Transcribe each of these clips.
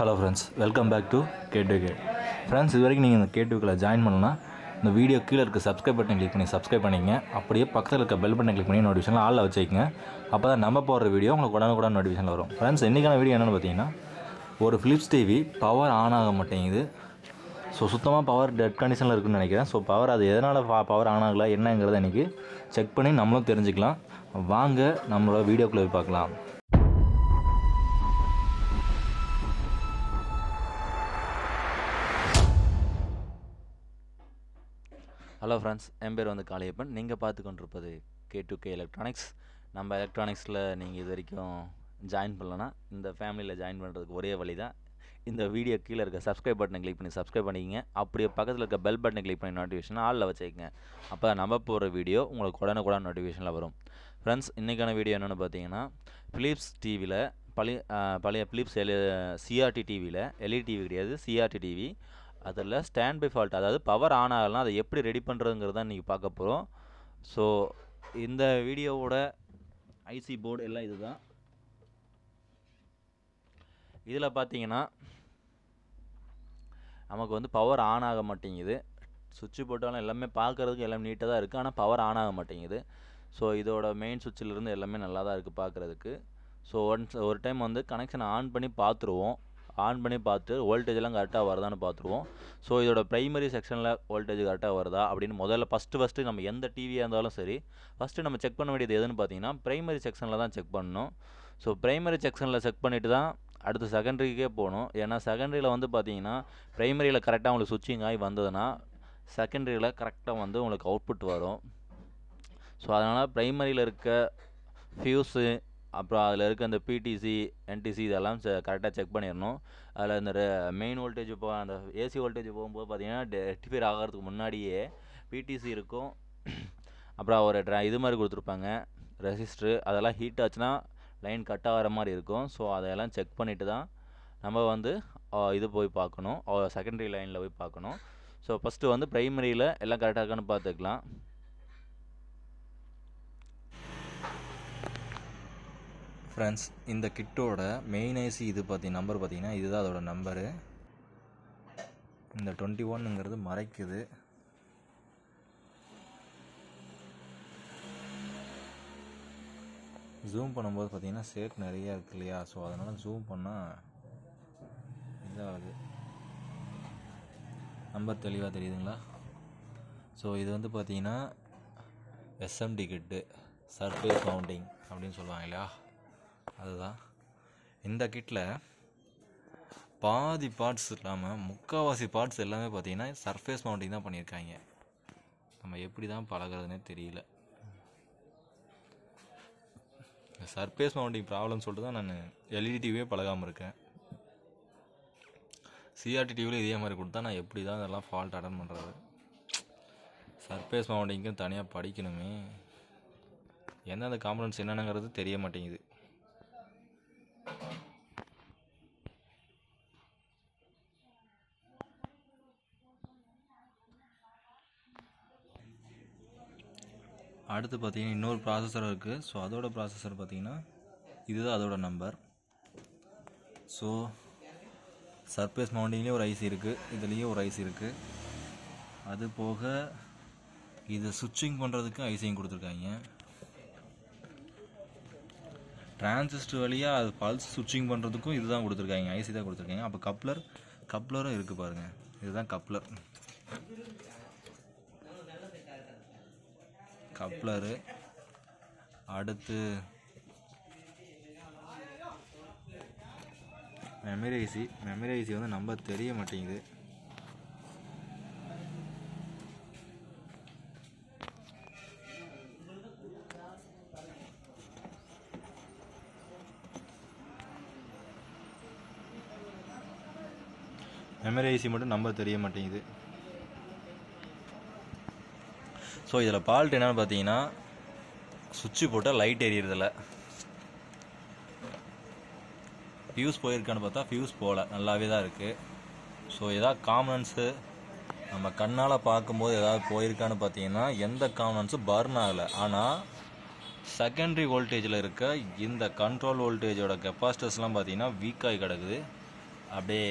hello friends welcome back to கேட்டு கே friends இது வரைக்கும் நீங்கள் இந்த கேட்டுக்கில் ஜாயின் பண்ணணும்னா இந்த வீடியோ கீழே இருக்க சப்ஸ்கிரைப் பட்டன் கிளிக் பண்ணி சப்ஸ்கிரைப் பண்ணிங்க அப்படியே பக்கத்தில் இருக்க பெல் பட்டன் கிளிக் பண்ணி நோட்டிஃபிகேஷன் ஆளில் வச்சுக்கோங்க அப்போ தான் நம்ம போடுற வீடியோ உங்களுக்கு உடனே கூட நோட்டிஃபிகேஷன் வரும் ஃப்ரெண்ட்ஸ் இன்றைக்கான வீடியோ என்னென்னு பார்த்தீங்கன்னா ஒரு ஃபிலிப்ஸ் டிவி பவர் ஆன் ஆக மாட்டேங்குது ஸோ சுத்தமாக பவர் டெட் கண்டிஷனில் இருக்குன்னு நினைக்கிறேன் ஸோ பவர் அது எதனால் பவர் ஆன் ஆகலை என்னங்கிறத இன்றைக்கி செக் பண்ணி நம்மளும் தெரிஞ்சுக்கலாம் வாங்க நம்மளோட வீடியோக்குள்ளே போய் பார்க்கலாம் ஹலோ ஃப்ரெண்ட்ஸ் என் பேர் வந்து காளியப்பன் நீங்கள் பார்த்து கொண்டிருப்பது கே டு கே எலக்ட்ரானிக்ஸ் நம்ம எலக்ட்ரானிக்ஸில் நீங்கள் இது வரைக்கும் ஜாயின் பண்ணலன்னா இந்த ஃபேமிலியில் ஜாயின் பண்ணுறதுக்கு ஒரே வழி தான் இந்த வீடியோ கீழே இருக்க சப்ஸ்கிரைப் பட்டனை கிளிக் பண்ணி சப்ஸ்கிரைப் பண்ணிக்கங்க அப்படியே பக்கத்தில் இருக்க பெல் பட்டனை கிளிக் பண்ணி நோட்டிஃபிகேஷன் ஆளில் வச்சுக்கோங்க அப்போ நம்ம போகிற வீடியோ உங்களுக்கு உடனே கூட நோட்டிஃபிகேஷனில் வரும் ஃப்ரெண்ட்ஸ் இன்றைக்கான வீடியோ என்னென்னு பார்த்தீங்கன்னா ஃபிலிப்ஸ் டிவியில் பழைய பழைய ஃபிலிப்ஸ் எல் சிஆர்டி டிவியில் எல்இடி டிவி கிடையாது சிஆர்டி டிவி அதில் ஸ்டாண்ட் பை ஃபால்ட் அதாவது பவர் ஆன் ஆகலாம் அதை எப்படி ரெடி பண்ணுறதுங்கிறத நீங்கள் இன்றைக்கி பார்க்க போகிறோம் ஸோ இந்த வீடியோவோட ஐசி போர்டு எல்லாம் இது தான் இதில் பார்த்தீங்கன்னா நமக்கு வந்து பவர் ஆன் ஆக மாட்டேங்குது சுவிட்சு போட்டாலும் எல்லாமே பார்க்குறதுக்கு எல்லாமே நீட்டாக தான் இருக்குது ஆனால் பவர் ஆன் ஆக மாட்டேங்குது ஸோ இதோட மெயின் சுவிட்சிலிருந்து எல்லாமே நல்லா தான் இருக்குது பார்க்குறதுக்கு ஸோ ஒன்ஸ் ஒரு டைம் வந்து கனெக்ஷன் ஆன் பண்ணி பார்த்துருவோம் ஆன் பண்ணி பார்த்து எல்லாம் கரெக்டாக வருதான்னு பார்த்துருவோம் ஸோ இதோட ப்ரைமரி செக்ஷனில் வோல்டேஜ் கரெக்டாக வருதா அப்படின்னு முதல்ல ஃபஸ்ட்டு ஃபஸ்ட்டு நம்ம எந்த டிவியாக இருந்தாலும் சரி ஃபஸ்ட்டு நம்ம செக் பண்ண வேண்டியது எதுன்னு பார்த்தீங்கன்னா ப்ரைமரி செக்ஷனில் தான் செக் பண்ணணும் ஸோ ப்ரைமரி செக்ஷனில் செக் பண்ணிவிட்டு தான் அடுத்து செகண்டரிக்கே போகணும் ஏன்னா செகண்டரியில் வந்து பார்த்தீங்கன்னா ப்ரைமரியில் கரெக்டாக உங்களுக்கு சுவிச்சிங் ஆகி வந்ததுன்னா செகண்டரியில் கரெக்டாக வந்து உங்களுக்கு அவுட்புட் வரும் ஸோ அதனால் ப்ரைமரியில் இருக்க ஃபியூஸு அப்புறம் அதில் இருக்க அந்த பிடிசி என்டிசி இதெல்லாம் செ கரெக்டாக செக் பண்ணிடணும் அதில் இந்த மெயின் வோல்டேஜ் போ அந்த ஏசி வோல்டேஜ் போகும்போது பார்த்தீங்கன்னா டெ டிஃபியர் ஆகிறதுக்கு முன்னாடியே பிடிசி இருக்கும் அப்புறம் ஒரு ட்ரா இது மாதிரி கொடுத்துருப்பாங்க ரெஜிஸ்ட்ரு அதெல்லாம் ஹீட் ஆச்சுன்னா லைன் கட் ஆகிற மாதிரி இருக்கும் ஸோ அதையெல்லாம் செக் பண்ணிவிட்டு தான் நம்ம வந்து இது போய் பார்க்கணும் செகண்டரி லைனில் போய் பார்க்கணும் ஸோ ஃபஸ்ட்டு வந்து ப்ரைமரியில் எல்லாம் கரெக்டாக இருக்கான்னு பார்த்துக்கலாம் ஃப்ரெண்ட்ஸ் இந்த கிட்டோட மெயின் ஐசி இது பார்த்தி நம்பர் பார்த்திங்கன்னா இதுதான் அதோட நம்பரு இந்த டுவெண்ட்டி ஒன்னுங்கிறது மறைக்குது ஜூம் பண்ணும்போது பார்த்திங்கன்னா சேட் நிறையா இருக்கு இல்லையா ஸோ அதனால் ஜூம் பண்ணால் இதாகுது நம்பர் தெளிவாக தெரியுதுங்களா ஸோ இது வந்து பார்த்திங்கன்னா எஸ்எம்டி கிட்டு சர்ஃபேஸ் மவுண்டிங் அப்படின்னு சொல்லுவாங்க இல்லையா அதுதான் இந்த கிட்டில் பாதி பார்ட்ஸ் இல்லாமல் முக்கால்வாசி பார்ட்ஸ் எல்லாமே பார்த்தீங்கன்னா சர்ஃபேஸ் மவுண்டிங் தான் பண்ணியிருக்காங்க நம்ம எப்படி தான் பழகிறதுனே தெரியல சர்ஃபேஸ் மவுண்டிங் ப்ராப்ளம் சொல்லிட்டு தான் நான் எல்இடி டிவியே e பழகாமல் இருக்கேன் சிஆர்டி டிவியில் இதே மாதிரி கொடுத்தா நான் எப்படி தான் இதெல்லாம் ஃபால்ட் அட்டன் பண்ணுறது சர்ஃபேஸ் மவுண்டிங்க்கும் தனியாக படிக்கணுமே எந்தெந்த காம்பனன்ஸ் என்னென்னங்கிறது தெரிய மாட்டேங்குது அடுத்து பார்த்திங்கன்னா இன்னொரு ப்ராசஸர் இருக்குது ஸோ அதோடய ப்ராசஸர் பார்த்திங்கன்னா இதுதான் அதோட நம்பர் ஸோ சர்ஃபேஸ் மவுண்டிங்லேயும் ஒரு ஐசி இருக்குது இதுலேயும் ஒரு ஐசி இருக்குது அது போக இதை சுவிட்சிங் பண்ணுறதுக்கும் ஐசியும் கொடுத்துருக்காங்க டிரான்சிஸ்டர் வழியாக அது பல்ஸ் சுவிட்சிங் பண்ணுறதுக்கும் இதுதான் கொடுத்துருக்காங்க ஐசி தான் கொடுத்துருக்காங்க அப்போ கப்ளர் கப்ளரும் இருக்குது பாருங்கள் இதுதான் கப்ளர் கப்ளரு அடுத்து மெமரி ஐசி மெமரி ஐசி வந்து நம்ம தெரிய மாட்டேங்குது மெமரி ஐசி மட்டும் நம்ம தெரிய மாட்டேங்குது ஸோ இதில் ஃபால்ட் என்னென்னு பார்த்தீங்கன்னா சுவிட்சு போட்டால் லைட் எரியறதில்ல ஃபியூஸ் போயிருக்கான்னு பார்த்தா ஃபியூஸ் போகல நல்லாவே தான் இருக்குது ஸோ எதாவது காமனன்ஸு நம்ம கண்ணால் பார்க்கும்போது எதாவது போயிருக்கான்னு பார்த்தீங்கன்னா எந்த காமனன்ஸும் பர்ன் ஆகலை ஆனால் செகண்ட்ரி வோல்டேஜில் இருக்க இந்த கண்ட்ரோல் வோல்டேஜோட கெப்பாசிட்டர்ஸ்லாம் பார்த்தீங்கன்னா வீக் கிடக்குது அப்படியே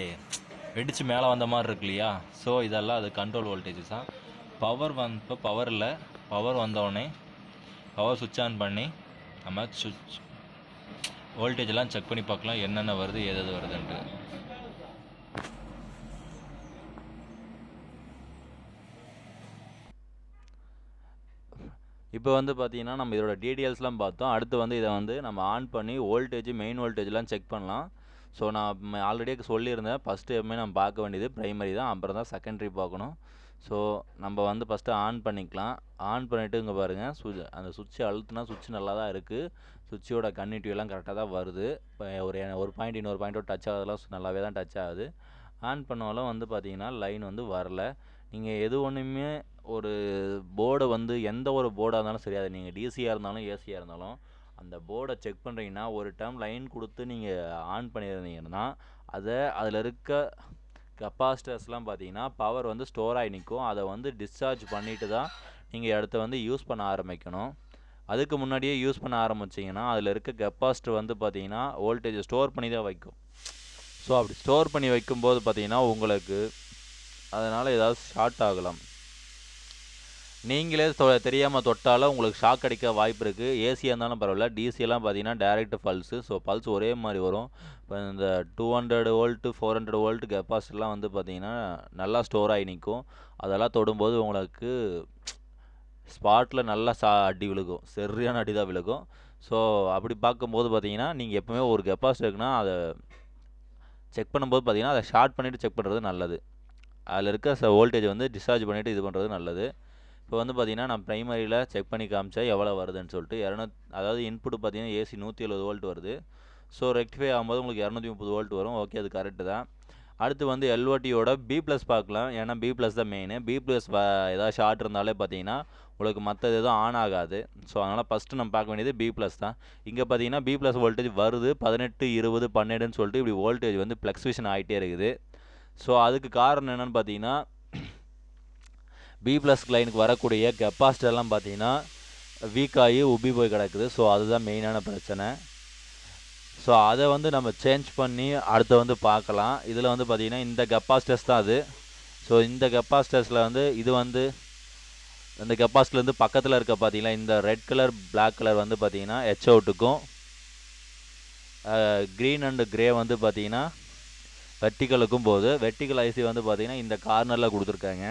வெடித்து மேலே வந்த மாதிரி இருக்கு இல்லையா ஸோ இதெல்லாம் அது கண்ட்ரோல் வோல்டேஜஸ் தான் பவர் வந்தப்போ பவரில் பவர் வந்தோடனே பவர் சுவிட்ச் ஆன் பண்ணி நம்ம சுவிட்ச் வோல்டேஜெல்லாம் செக் பண்ணி பார்க்கலாம் என்னென்ன வருது ஏதாவது வருதுன்ட்டு இப்போ வந்து பார்த்தீங்கன்னா நம்ம இதோட டீட்டெயில்ஸ்லாம் பார்த்தோம் அடுத்து வந்து இதை வந்து நம்ம ஆன் பண்ணி வோல்டேஜ் மெயின் வோல்டேஜ்லாம் செக் பண்ணலாம் ஸோ நான் ஆல்ரெடியே சொல்லியிருந்தேன் ஃபஸ்ட்டு எப்பவுமே நம்ம பார்க்க வேண்டியது ப்ரைமரி தான் அப்புறம் தான் செகண்டரி பார்க்கணும் ஸோ நம்ம வந்து ஃபஸ்ட்டு ஆன் பண்ணிக்கலாம் ஆன் பண்ணிவிட்டு இங்கே பாருங்கள் சுவி அந்த சுவிட்சை அழுத்துனா சுவிட்ச் நல்லா தான் இருக்குது சுவிட்சோட கன்னிட்டிவெல்லாம் கரெக்டாக தான் வருது இப்போ ஒரு ஒரு பாயிண்ட் இன்னொரு பாயிண்ட்டோட டச் ஆகுதெல்லாம் நல்லாவே தான் டச் ஆகுது ஆன் பண்ணாலும் வந்து பார்த்தீங்கன்னா லைன் வந்து வரல நீங்கள் எது ஒன்றுமே ஒரு போர்டை வந்து எந்த ஒரு போர்டாக இருந்தாலும் சரியாது நீங்கள் டிசியாக இருந்தாலும் ஏசியாக இருந்தாலும் அந்த போர்டை செக் பண்ணுறீங்கன்னா ஒரு டேர்ம் லைன் கொடுத்து நீங்கள் ஆன் பண்ணியிருந்தீங்கன்னா அதை அதில் இருக்க கெப்பாசிட்டர்ஸ்லாம் பார்த்தீங்கன்னா பவர் வந்து ஸ்டோர் ஆகி நிற்கும் அதை வந்து டிஸ்சார்ஜ் பண்ணிவிட்டு தான் நீங்கள் இடத்த வந்து யூஸ் பண்ண ஆரம்பிக்கணும் அதுக்கு முன்னாடியே யூஸ் பண்ண ஆரம்பிச்சிங்கன்னா அதில் இருக்க கெப்பாசிட்டர் வந்து பார்த்தீங்கன்னா வோல்டேஜை ஸ்டோர் பண்ணி தான் வைக்கும் ஸோ அப்படி ஸ்டோர் பண்ணி வைக்கும்போது பார்த்தீங்கன்னா உங்களுக்கு அதனால் ஏதாவது ஷார்ட் ஆகலாம் நீங்களே தொ தெரியாமல் தொட்டாலும் உங்களுக்கு ஷாக் அடிக்க வாய்ப்பு இருக்குது ஏசியாக இருந்தாலும் பரவாயில்ல டிசியெல்லாம் பார்த்தீங்கன்னா டேரெக்ட் பல்ஸு ஸோ பல்ஸ் ஒரே மாதிரி வரும் இப்போ இந்த two hundred volt four hundred volt கெப்பாசிட்டிலாம் வந்து பார்த்திங்கன்னா நல்லா ஸ்டோர் ஆகி நிற்கும் அதெல்லாம் தொடும்போது உங்களுக்கு ஸ்பாட்டில் நல்லா சா அடி விழுகும் சரியான அடி தான் விழுகும் ஸோ அப்படி பார்க்கும்போது பார்த்தீங்கன்னா நீங்கள் எப்பவுமே ஒரு கெப்பாசிட்டி இருக்குன்னா அதை செக் பண்ணும்போது பார்த்தீங்கன்னா அதை ஷார்ட் பண்ணிவிட்டு செக் பண்ணுறது நல்லது அதில் இருக்க வோல்டேஜ் வந்து டிஸ்சார்ஜ் பண்ணிவிட்டு இது பண்ணுறது நல்லது இப்போ வந்து பார்த்தீங்கன்னா நான் ப்ரைமரியில் செக் பண்ணி காமிச்சா எவ்வளோ வருதுன்னு சொல்லிட்டு இரநூத் அதாவது இன்புட் பார்த்தீங்கன்னா ஏசி நூற்றி எழுபது வோல்ட் வருது ஸோ ரெக்டிஃபை ஆகும்போது உங்களுக்கு இரநூத்தி முப்பது வோல்ட் வரும் ஓகே அது கரெக்டு தான் அடுத்து வந்து எல்ஓடியோட பி ப்ளஸ் பார்க்கலாம் ஏன்னா பி ப்ளஸ் தான் மெயின் பி ப்ளஸ் ஏதாவது ஷார்ட் இருந்தாலே பார்த்தீங்கன்னா உங்களுக்கு மற்றது எதுவும் ஆன் ஆகாது ஸோ அதனால் ஃபஸ்ட்டு நம்ம பார்க்க வேண்டியது பி ப்ளஸ் தான் இங்கே பார்த்தீங்கன்னா பி ப்ளஸ் வோல்டேஜ் வருது பதினெட்டு இருபது பன்னெண்டுன்னு சொல்லிட்டு இப்படி வோல்டேஜ் வந்து ஃப்ளக்ஸ்வேஷன் ஆகிட்டே இருக்குது ஸோ அதுக்கு காரணம் என்னென்னு பார்த்தீங்கன்னா பி ப்ளஸ் லைனுக்கு வரக்கூடிய கெப்பாசிட்டர்லாம் பார்த்தீங்கன்னா வீக்காகி உபி போய் கிடக்குது ஸோ அதுதான் மெயினான பிரச்சனை ஸோ அதை வந்து நம்ம சேஞ்ச் பண்ணி அடுத்த வந்து பார்க்கலாம் இதில் வந்து பார்த்திங்கன்னா இந்த கெப்பாசிட்டர்ஸ் தான் அது ஸோ இந்த கெப்பாசிட்டர்ஸில் வந்து இது வந்து இந்த கெப்பாசிட்டிலேருந்து பக்கத்தில் இருக்க பார்த்திங்கன்னா இந்த ரெட் கலர் பிளாக் கலர் வந்து பார்த்திங்கன்னா ஹெச் அவுட்டுக்கும் க்ரீன் அண்டு க்ரே வந்து பார்த்திங்கன்னா வெட்டிக்கலுக்கும் போகுது வெட்டிக்கல் ஐசி வந்து பார்த்திங்கன்னா இந்த கார்னரில் கொடுத்துருக்காங்க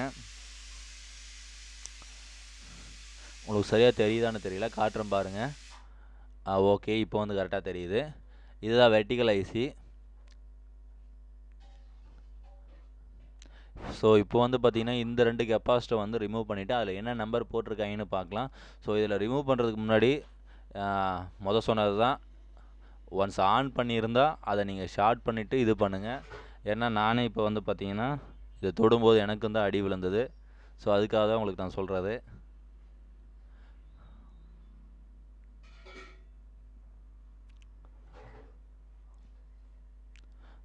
உங்களுக்கு சரியாக தெரியுதான்னு தெரியல காட்டுறேன் பாருங்கள் ஆ ஓகே இப்போ வந்து கரெக்டாக தெரியுது இதுதான் வெர்டிகல் ஐசி ஸோ இப்போ வந்து பார்த்திங்கன்னா இந்த ரெண்டு கெப்பாசிட்டை வந்து ரிமூவ் பண்ணிவிட்டு அதில் என்ன நம்பர் போட்டிருக்காங்கன்னு பார்க்கலாம் ஸோ இதில் ரிமூவ் பண்ணுறதுக்கு முன்னாடி மொதல் சொன்னது தான் ஒன்ஸ் ஆன் பண்ணியிருந்தால் அதை நீங்கள் ஷார்ட் பண்ணிவிட்டு இது பண்ணுங்கள் ஏன்னா நானே இப்போ வந்து பார்த்திங்கன்னா இதை தொடும்போது எனக்கும் தான் அடி விழுந்தது ஸோ அதுக்காக தான் உங்களுக்கு நான் சொல்கிறது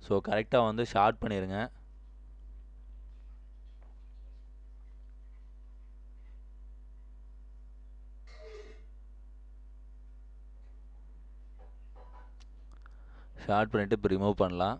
ஸோ கரெக்டாக வந்து ஷார்ட் பண்ணிடுங்க ஷார்ட் பண்ணிவிட்டு இப்போ ரிமூவ் பண்ணலாம்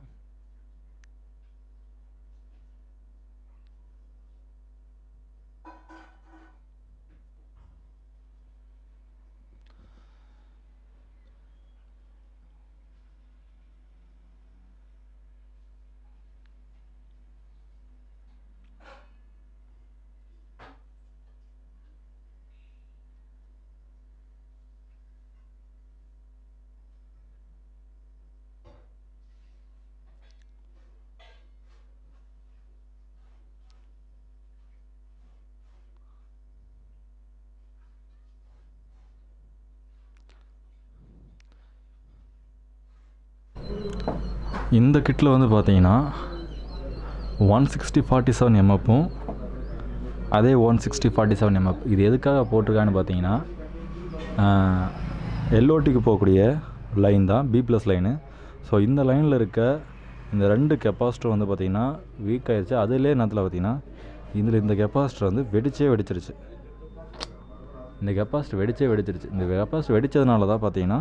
இந்த கிட்டில் வந்து பார்த்தீங்கன்னா ஒன் சிக்ஸ்டி ஃபார்ட்டி செவன் எம்எப்பும் அதே one sixty forty seven MF இது எதுக்காக போட்டிருக்கான்னு பார்த்தீங்கன்னா எல்ஓடிக்கு போகக்கூடிய லைன் தான் பி ப்ளஸ் லைனு ஸோ இந்த லைனில் இருக்க இந்த ரெண்டு கெப்பாசிட்டர் வந்து பார்த்திங்கன்னா வீக் ஆகிடுச்சு அதிலே நேரத்தில் பார்த்திங்கன்னா இதில் இந்த கெப்பாசிட்டர் வந்து வெடிச்சே வெடிச்சிருச்சு இந்த கெப்பாசிட்டி வெடிச்சே வெடிச்சிருச்சு இந்த கெப்பாசிட்டி வெடித்ததுனால தான் பார்த்தீங்கன்னா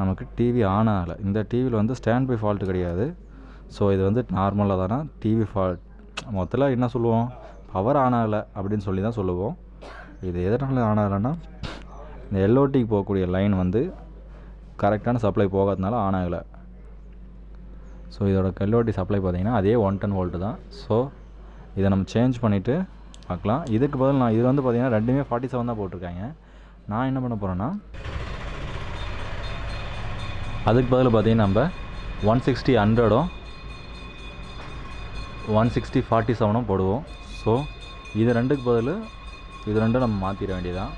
நமக்கு டிவி ஆன் ஆகலை இந்த டிவியில் வந்து ஸ்டாண்ட் பை ஃபால்ட்டு கிடையாது ஸோ இது வந்து நார்மலாக தானே டிவி ஃபால்ட் மொத்தத்தில் என்ன சொல்லுவோம் பவர் ஆன் ஆகலை அப்படின்னு சொல்லி தான் சொல்லுவோம் இது எதனால் ஆன் ஆகலைன்னா இந்த எல்ஓடிக்கு போகக்கூடிய லைன் வந்து கரெக்டான சப்ளை போகாதனால ஆன் ஆகலை ஸோ இதோட கல்லோட்டி சப்ளை பார்த்திங்கன்னா அதே ஒன் டென் வோல்ட்டு தான் ஸோ இதை நம்ம சேஞ்ச் பண்ணிவிட்டு பார்க்கலாம் இதுக்கு பதில் நான் இது வந்து பார்த்திங்கன்னா ரெண்டுமே ஃபார்ட்டி செவன் தான் போட்டிருக்காங்க நான் என்ன பண்ண போகிறேன்னா அதுக்கு பதில் பார்த்தீங்கன்னா நம்ம ஒன் சிக்ஸ்டி ஹண்ட்ரடும் ஒன் சிக்ஸ்டி ஃபார்ட்டி செவனும் போடுவோம் ஸோ இது ரெண்டுக்கு பதில் இது ரெண்டும் நம்ம மாற்றிட வேண்டியதான்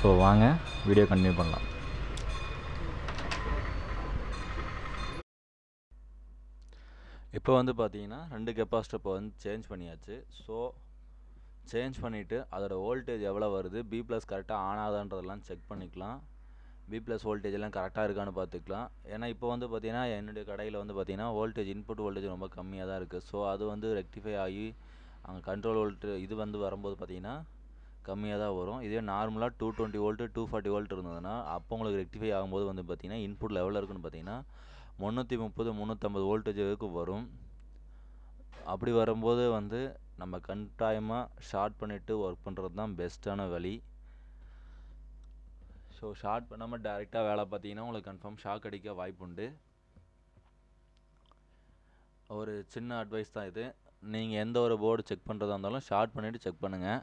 ஸோ வாங்க வீடியோ கண்டினியூ பண்ணலாம் இப்போ வந்து பார்த்தீங்கன்னா ரெண்டு கெப்பாசிட்டர் இப்போ வந்து சேஞ்ச் பண்ணியாச்சு ஸோ சேஞ்ச் பண்ணிவிட்டு அதோடய வோல்டேஜ் எவ்வளோ வருது பி ப்ளஸ் கரெக்டாக ஆனாதான்றதெல்லாம் செக் பண்ணிக்கலாம் பி ப்ளஸ் வோல்டேஜ் எல்லாம் கரெக்டாக இருக்கான்னு பார்த்துக்கலாம் ஏன்னா இப்போ வந்து பார்த்திங்கன்னா என்னுடைய கடையில் வந்து பார்த்திங்கன்னா வோல்டேஜ் இன்புட் வோல்டேஜ் ரொம்ப கம்மியாக தான் இருக்குது ஸோ அது வந்து ரெக்டிஃபை ஆகி அங்கே கண்ட்ரோல் வோல்ட்டு இது வந்து வரும்போது பார்த்திங்கன்னா கம்மியாக தான் வரும் இதே நார்மலாக two twenty volt two forty volt இருந்ததுன்னா அப்போ உங்களுக்கு ரெக்டிஃபை ஆகும்போது வந்து பார்த்திங்கன்னா இன்புட் லெவலில் இருக்குன்னு பார்த்திங்கன்னா முந்நூற்றி முப்பது முந்நூற்றம்பது வோல்டேஜ் வரைக்கும் வரும் அப்படி வரும்போது வந்து நம்ம கண்டாயமாக ஷார்ட் பண்ணிவிட்டு ஒர்க் பண்ணுறது தான் பெஸ்ட்டான வழி ஸோ ஷார்ட் பண்ணாமல் டேரெக்டாக வேலை பார்த்தீங்கன்னா உங்களுக்கு கன்ஃபார்ம் ஷாக் அடிக்க வாய்ப்புண்டு ஒரு சின்ன அட்வைஸ் தான் இது நீங்கள் எந்த ஒரு போர்டு செக் பண்ணுறதா இருந்தாலும் ஷார்ட் பண்ணிவிட்டு செக் பண்ணுங்கள்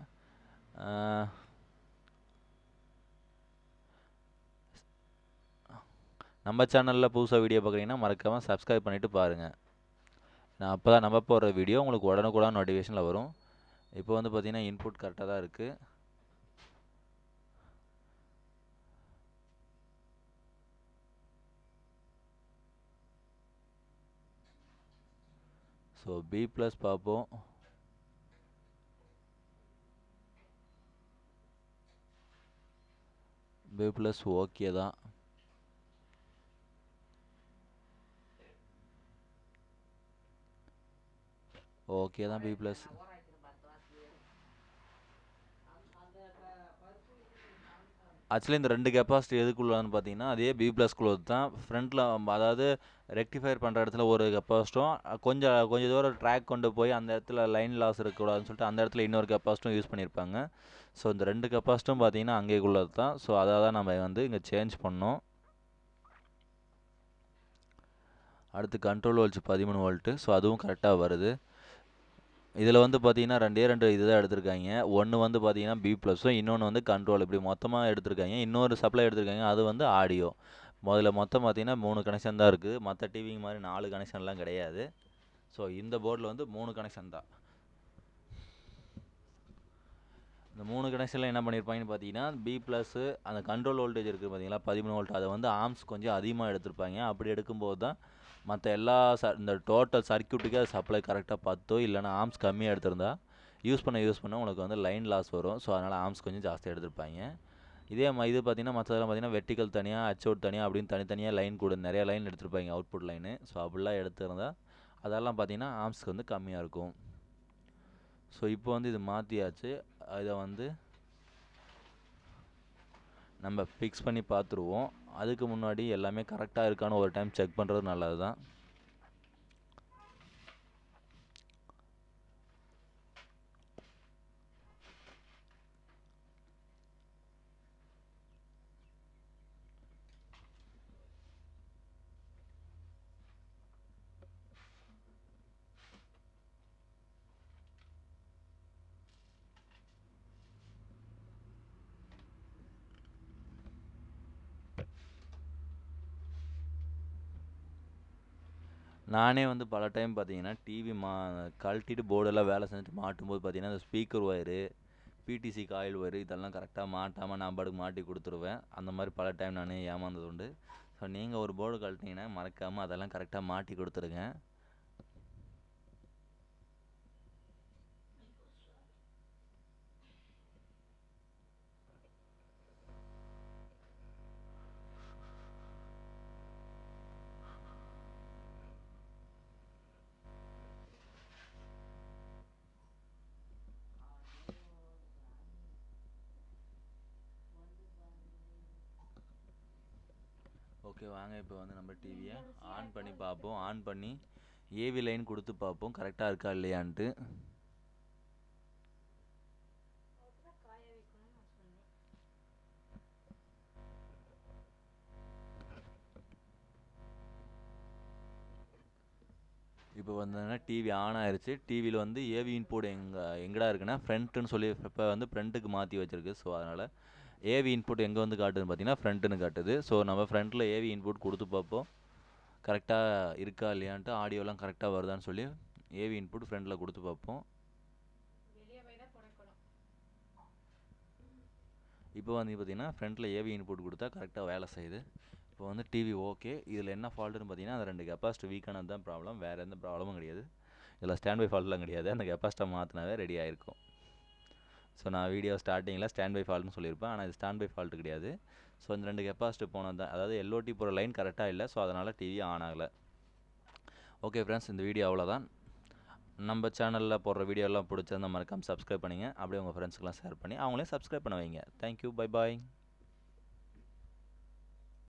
நம்ம சேனலில் புதுசாக வீடியோ பார்க்குறீங்கன்னா மறக்காமல் சப்ஸ்கிரைப் பண்ணிவிட்டு பாருங்கள் நான் அப்போ தான் நம்ம போடுற வீடியோ உங்களுக்கு உடனுக்குடன் நோட்டிஃபிகேஷனில் வரும் இப்போ வந்து பார்த்திங்கன்னா இன்புட் கரெக்டாக தான் இருக்குது ஸோ பி ப்ளஸ் பார்ப்போம் பி ப்ளஸ் ஓகே தான் ஓகே தான் பி ப்ளஸ் ஆக்சுவலி இந்த ரெண்டு கெப்பாசிட்டி எதுக்குள்ளதுன்னு பார்த்தீங்கன்னா அதே பி ப்ளஸ் குளோத் தான் ஃப்ரண்ட்டில் அதாவது ரெக்டிஃபயர் பண்ணுற இடத்துல ஒரு கெப்பாசிட்டும் கொஞ்சம் கொஞ்சம் தூரம் ட்ராக் கொண்டு போய் அந்த இடத்துல லைன் லாஸ் இருக்கக்கூடாதுன்னு சொல்லிட்டு அந்த இடத்துல இன்னொரு கெப்பாசிட்டும் யூஸ் பண்ணியிருப்பாங்க ஸோ இந்த ரெண்டு கெப்பாசிட்டும் பார்த்தீங்கன்னா அங்கேக்குள்ளது தான் ஸோ அதை தான் நம்ம வந்து இங்கே சேஞ்ச் பண்ணோம் அடுத்து கண்ட்ரோல் வோல்ட்ஸ் பதிமூணு வோல்ட்டு ஸோ அதுவும் கரெக்டாக வருது இதில் வந்து பார்த்தீங்கன்னா ரெண்டே ரெண்டு இதுதான் எடுத்திருக்காங்க ஒன்று வந்து பார்த்தீங்கன்னா பி ப்ளஸும் இன்னொன்று வந்து கண்ட்ரோல் இப்படி மொத்தமாக எடுத்திருக்காங்க இன்னொரு சப்ளை எடுத்திருக்காங்க அது வந்து ஆடியோ முதல்ல மொத்தம் பார்த்தீங்கன்னா மூணு கனெக்ஷன் தான் இருக்குது மற்ற டிவி மாதிரி நாலு கனெக்ஷன்லாம் கிடையாது ஸோ இந்த போர்டில் வந்து மூணு கனெக்ஷன் தான் இந்த மூணு கனெக்ஷனில் என்ன பண்ணியிருப்பாங்கன்னு பார்த்தீங்கன்னா பி ப்ளஸ்ஸு அந்த கண்ட்ரோல் வோல்டேஜ் இருக்குது பார்த்தீங்களா பதிமூணு வோல்ட் அதை வந்து ஆர்ம்ஸ் கொஞ்சம் அதிகமாக எடுத்திருப்பாங்க அப்படி எடுக்கும்போது தான் மற்ற எல்லா ச இந்த டோட்டல் சர்க்கியூட்டுக்கே அது சப்ளை கரெக்டாக பத்தோ இல்லைனா ஆம்ஸ் கம்மியாக எடுத்திருந்தா யூஸ் பண்ண யூஸ் பண்ண உங்களுக்கு வந்து லைன் லாஸ் வரும் ஸோ அதனால் ஆம்ஸ் கொஞ்சம் ஜாஸ்தியாக எடுத்துருப்பாங்க இதே மாதிரி இது பார்த்திங்கன்னா மற்றதெல்லாம் பார்த்திங்கன்னா வெர்டிக்கல் தனியாக அச் அவுட் தனியாக அப்படின்னு தனித்தனியாக லைன் கூட நிறைய லைன் எடுத்துருப்பாங்க அவுட்புட் லைனு ஸோ அப்படிலாம் எடுத்துருந்தா அதெல்லாம் பார்த்திங்கன்னா ஆம்ஸ்க்கு வந்து கம்மியாக இருக்கும் ஸோ இப்போ வந்து இது மாற்றியாச்சு இதை வந்து நம்ம ஃபிக்ஸ் பண்ணி பார்த்துருவோம் அதுக்கு முன்னாடி எல்லாமே கரெக்டாக இருக்கான்னு ஒரு டைம் செக் பண்ணுறது நல்லது தான் நானே வந்து பல டைம் பார்த்தீங்கன்னா டிவி மா கழட்டிட்டு போர்டெல்லாம் வேலை செஞ்சுட்டு மாட்டும்போது பார்த்தீங்கன்னா இந்த speaker wire PDC coil wire இதெல்லாம் கரெக்டாக மாட்டாமல் நான் பாட்டுக்கு மாட்டி கொடுத்துருவேன் அந்த மாதிரி பல டைம் நான் ஏமாந்தது உண்டு ஸோ நீங்கள் ஒரு போர்டு கழட்டினீங்கன்னா மறக்காமல் அதெல்லாம் கரெக்டாக மாட்டி கொடுத்துருங்க ஓகே வாங்க இப்போ வந்து நம்ம டிவியை ஆன் பண்ணி பார்ப்போம் ஆன் பண்ணி ஏவி லைன் கொடுத்து பார்ப்போம் கரெக்டாக இருக்கா இல்லையான்ட்டு இப்போ வந்ததுன்னா டிவி ஆன் ஆயிடுச்சு டிவியில் வந்து ஏவி இன்போர்ட் எங்கே எங்கடா இருக்குன்னா ஃப்ரண்ட்டுன்னு சொல்லி இப்போ வந்து ஃப்ரண்ட்டுக்கு மாற்றி வச்சுருக்கு ஸோ அதனால் ஏவி இன்புட் எங்கே வந்து காட்டுதுன்னு பார்த்தீங்கன்னா ஃப்ரண்ட்டுன்னு காட்டுது ஸோ நம்ம ஃப்ரண்ட்டில் ஏவி இன்புட் கொடுத்து பார்ப்போம் கரெக்டாக இருக்கா இல்லையான்ட்டு ஆடியோலாம் கரெக்டாக வருதான்னு சொல்லி ஏவி இன்புட் ஃப்ரெண்டில் கொடுத்து பார்ப்போம் இப்போ வந்து பார்த்திங்கன்னா ஃப்ரெண்டில் ஏவி இன்புட் கொடுத்தா கரெக்டாக வேலை செய்யுது இப்போ வந்து டிவி ஓகே இதில் என்ன ஃபால்ட்டுன்னு பார்த்தீங்கன்னா அந்த ரெண்டு கெப்பாசிட்டி வீக்கானது தான் ப்ராப்ளம் வேறு எந்த ப்ராப்ளமும் கிடையாது இதில் ஸ்டாண்ட் பை ஃபால்ட்லாம் கிடையாது அந்த கெப்பாசிட்டை மாற்றினாவே ரெடி ஆகிருக்கும் ஸோ நான் வீடியோ ஸ்டார்டிங்கில் ஸ்டாண்ட் பை ஃபால்ட்னு சொல்லியிருப்பேன் ஆனால் இது ஸ்டாண்ட் பை ஃபால்ட் கிடையாது ஸோ இந்த ரெண்டு கெப்பாசிட்டி போனது தான் அதாவது எல்ஓடி போகிற லைன் கரெக்டாக இல்லை ஸோ அதனால் டிவி ஆன் ஆகலை ஓகே ஃப்ரெண்ட்ஸ் இந்த வீடியோ அவ்வளோதான் நம்ம சேனலில் போடுற வீடியோலாம் பிடிச்சிருந்த மறக்காமல் சப்ஸ்கிரைப் பண்ணிங்க அப்படியே உங்கள் ஃப்ரெண்ட்ஸுக்கெலாம் ஷேர் பண்ணி அவங்களையும் சப்ஸ்கிரைப் பண்ண வைங்க தேங்க்யூ பை பாய்